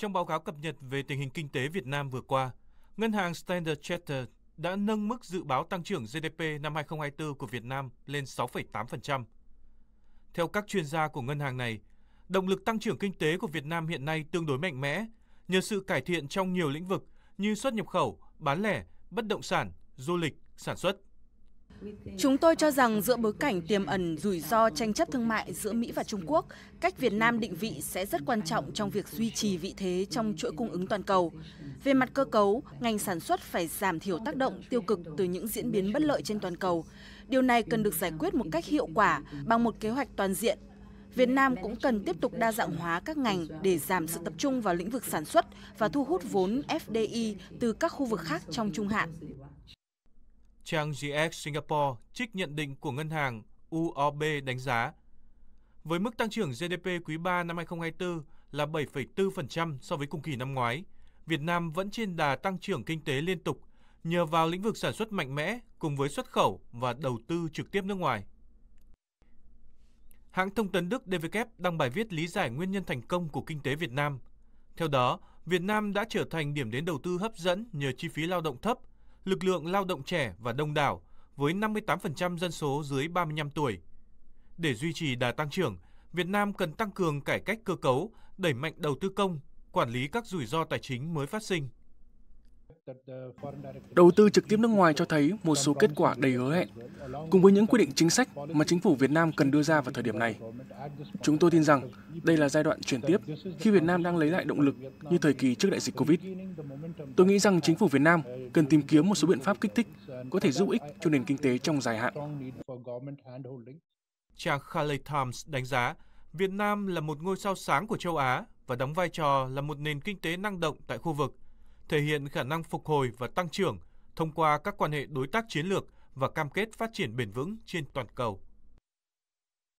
Trong báo cáo cập nhật về tình hình kinh tế Việt Nam vừa qua, Ngân hàng Standard Chartered đã nâng mức dự báo tăng trưởng GDP năm 2024 của Việt Nam lên 6,8%. Theo các chuyên gia của ngân hàng này, động lực tăng trưởng kinh tế của Việt Nam hiện nay tương đối mạnh mẽ nhờ sự cải thiện trong nhiều lĩnh vực như xuất nhập khẩu, bán lẻ, bất động sản, du lịch, sản xuất. Chúng tôi cho rằng giữa bối cảnh tiềm ẩn rủi ro tranh chấp thương mại giữa Mỹ và Trung Quốc, cách Việt Nam định vị sẽ rất quan trọng trong việc duy trì vị thế trong chuỗi cung ứng toàn cầu. Về mặt cơ cấu, ngành sản xuất phải giảm thiểu tác động tiêu cực từ những diễn biến bất lợi trên toàn cầu. Điều này cần được giải quyết một cách hiệu quả bằng một kế hoạch toàn diện. Việt Nam cũng cần tiếp tục đa dạng hóa các ngành để giảm sự tập trung vào lĩnh vực sản xuất và thu hút vốn FDI từ các khu vực khác trong trung hạn. Trang GX Singapore trích nhận định của ngân hàng UOB đánh giá. Với mức tăng trưởng GDP quý 3 năm 2024 là 7,4% so với cùng kỳ năm ngoái, Việt Nam vẫn trên đà tăng trưởng kinh tế liên tục nhờ vào lĩnh vực sản xuất mạnh mẽ cùng với xuất khẩu và đầu tư trực tiếp nước ngoài. Hãng thông tấn Đức DW đăng bài viết lý giải nguyên nhân thành công của kinh tế Việt Nam. Theo đó, Việt Nam đã trở thành điểm đến đầu tư hấp dẫn nhờ chi phí lao động thấp, lực lượng lao động trẻ và đông đảo với 58% dân số dưới 35 tuổi. Để duy trì đà tăng trưởng, Việt Nam cần tăng cường cải cách cơ cấu, đẩy mạnh đầu tư công, quản lý các rủi ro tài chính mới phát sinh. Đầu tư trực tiếp nước ngoài cho thấy một số kết quả đầy hứa hẹn, cùng với những quy định chính sách mà chính phủ Việt Nam cần đưa ra vào thời điểm này. Chúng tôi tin rằng đây là giai đoạn chuyển tiếp khi Việt Nam đang lấy lại động lực như thời kỳ trước đại dịch Covid. Tôi nghĩ rằng chính phủ Việt Nam cần tìm kiếm một số biện pháp kích thích có thể giúp ích cho nền kinh tế trong dài hạn. Cha Khaled Times đánh giá Việt Nam là một ngôi sao sáng của châu Á và đóng vai trò là một nền kinh tế năng động tại khu vực, thể hiện khả năng phục hồi và tăng trưởng thông qua các quan hệ đối tác chiến lược và cam kết phát triển bền vững trên toàn cầu.